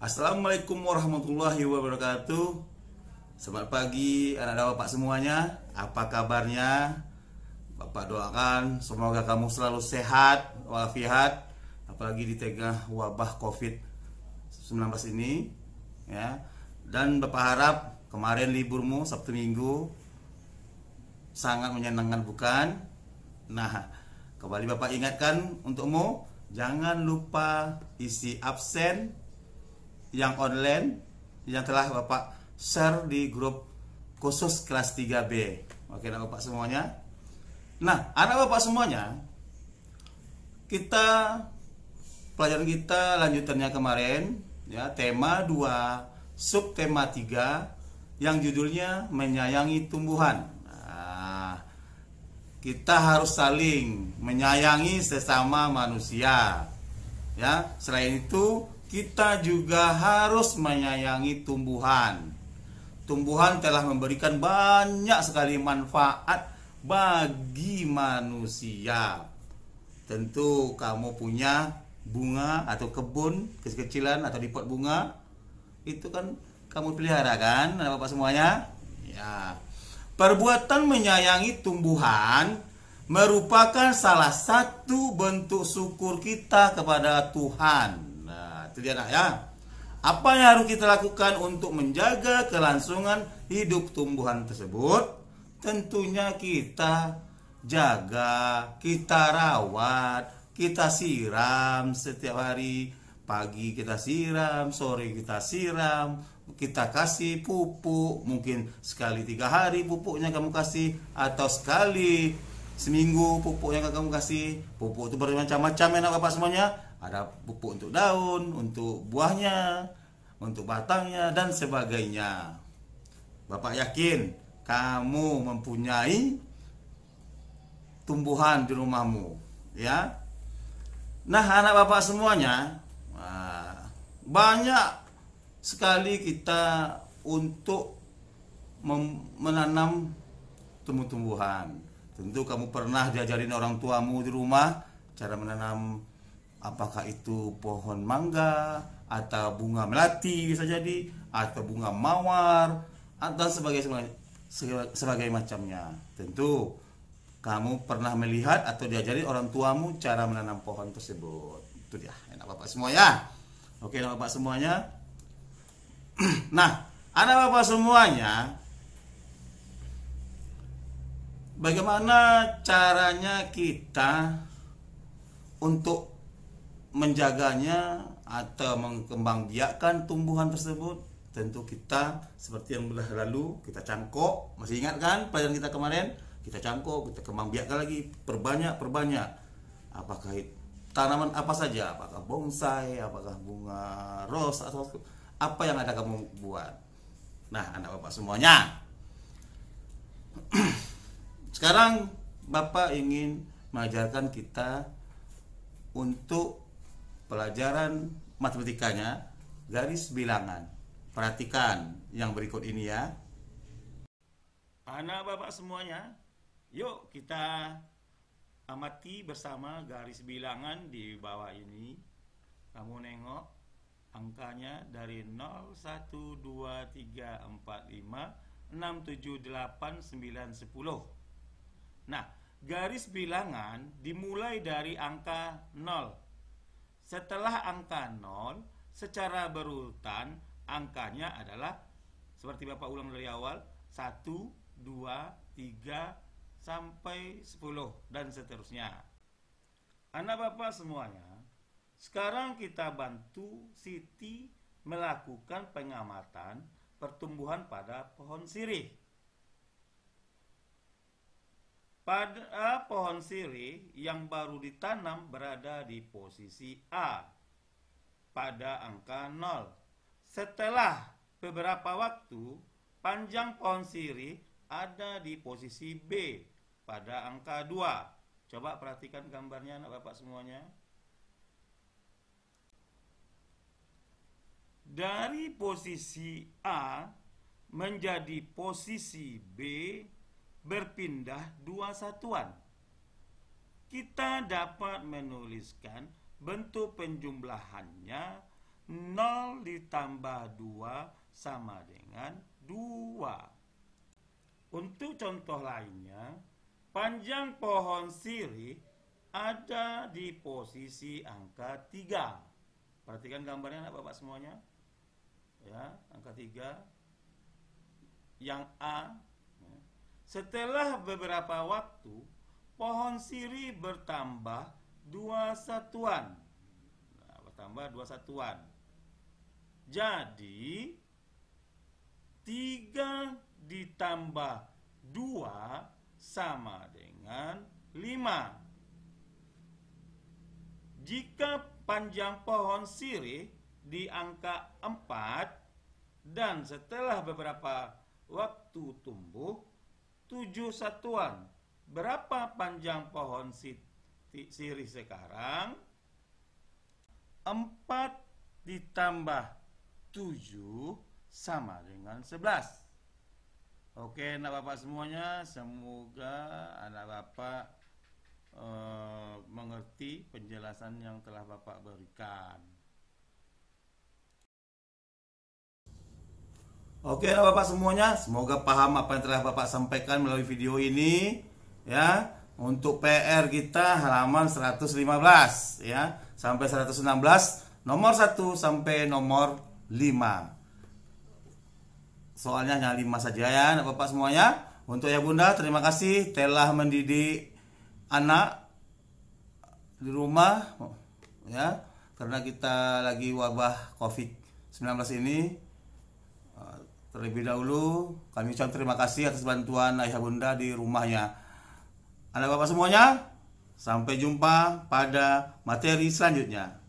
Assalamualaikum warahmatullahi wabarakatuh Selamat pagi anak-anak bapak semuanya Apa kabarnya? Bapak doakan semoga kamu selalu sehat walafiat Apalagi di tengah wabah covid-19 ini ya. Dan bapak harap kemarin liburmu Sabtu Minggu Sangat menyenangkan bukan? Nah kembali bapak ingatkan untukmu Jangan lupa isi absen yang online yang telah Bapak share di grup khusus kelas 3B. Oke, anak Bapak semuanya. Nah, anak Bapak semuanya, kita pelajaran kita lanjutannya kemarin ya, tema 2, subtema 3 yang judulnya menyayangi tumbuhan. Nah, kita harus saling menyayangi sesama manusia. Ya, selain itu kita juga harus menyayangi tumbuhan. Tumbuhan telah memberikan banyak sekali manfaat bagi manusia. Tentu kamu punya bunga atau kebun kecil-kecilan atau di pot bunga itu kan kamu pelihara kan anak bapak semuanya ya perbuatan menyayangi tumbuhan merupakan salah satu bentuk syukur kita kepada Tuhan sederhana ya. Apa yang harus kita lakukan untuk menjaga kelangsungan hidup tumbuhan tersebut? Tentunya kita jaga, kita rawat, kita siram setiap hari. Pagi kita siram, sore kita siram, kita kasih pupuk mungkin sekali tiga hari pupuknya kamu kasih atau sekali seminggu pupuknya kamu kasih pupuk itu bermacam-macam enak bapak semuanya ada pupuk untuk daun untuk buahnya untuk batangnya dan sebagainya Bapak yakin kamu mempunyai tumbuhan di rumahmu ya nah anak bapak semuanya banyak sekali kita untuk menanam tumbuh-tumbuhan tentu kamu pernah diajarin orang tuamu di rumah cara menanam apakah itu pohon mangga atau bunga melati bisa jadi atau bunga mawar atau sebagai sebagai, sebagai macamnya tentu kamu pernah melihat atau diajari orang tuamu cara menanam pohon tersebut itu dia enak bapak semuanya oke enak bapak semuanya nah anak bapak semuanya bagaimana caranya kita untuk menjaganya atau mengembangbiakkan tumbuhan tersebut tentu kita seperti yang belah lalu kita cangkok masih ingat kan pelajaran kita kemarin kita cangkok kita kembangbiakkan lagi perbanyak perbanyak apakah tanaman apa saja apakah bonsai apakah bunga ros atau apa yang ada kamu buat nah anak bapak semuanya sekarang bapak ingin mengajarkan kita untuk pelajaran matematikanya garis bilangan. Perhatikan yang berikut ini ya. Anak bapak semuanya, yuk kita amati bersama garis bilangan di bawah ini. Kamu nengok angkanya dari 0, 1, 2, 3, 4, 5, 6, 7, 8, 9, 10. Nah, garis bilangan dimulai dari angka 0 setelah angka 0, secara berurutan angkanya adalah seperti Bapak ulang dari awal 1, 2, 3 sampai 10 dan seterusnya. Anak Bapak semuanya, sekarang kita bantu Siti melakukan pengamatan pertumbuhan pada pohon sirih. Pada eh, pohon sirih yang baru ditanam berada di posisi A pada angka 0. Setelah beberapa waktu, panjang pohon sirih ada di posisi B pada angka 2. Coba perhatikan gambarnya anak bapak semuanya. Dari posisi A menjadi posisi B berpindah dua satuan. Kita dapat menuliskan bentuk penjumlahannya 0 ditambah 2 sama dengan 2. Untuk contoh lainnya, panjang pohon sirih ada di posisi angka 3. Perhatikan gambarnya anak bapak semuanya. Ya, angka 3. Yang A. Ya. Setelah beberapa waktu, pohon siri bertambah dua satuan. Nah, bertambah dua satuan. Jadi, tiga ditambah dua sama dengan lima. Jika panjang pohon siri di angka empat dan setelah beberapa waktu tumbuh tujuh satuan. Berapa panjang pohon sirih sekarang? empat ditambah tujuh sama dengan sebelas Oke anak bapak semuanya, semoga anak bapak e, mengerti penjelasan yang telah bapak berikan. Oke lah Bapak semuanya, semoga paham apa yang telah Bapak sampaikan melalui video ini ya. Untuk PR kita halaman 115 ya sampai 116 nomor 1 sampai nomor 5. Soalnya hanya 5 saja ya Bapak semuanya. Untuk ya Bunda, terima kasih telah mendidik anak di rumah ya karena kita lagi wabah Covid-19 ini Ah, terlebih dahulu kami ucapkan terima kasih atas bantuan ayah bunda di rumahnya. Anak bapak semuanya, sampai jumpa pada materi selanjutnya.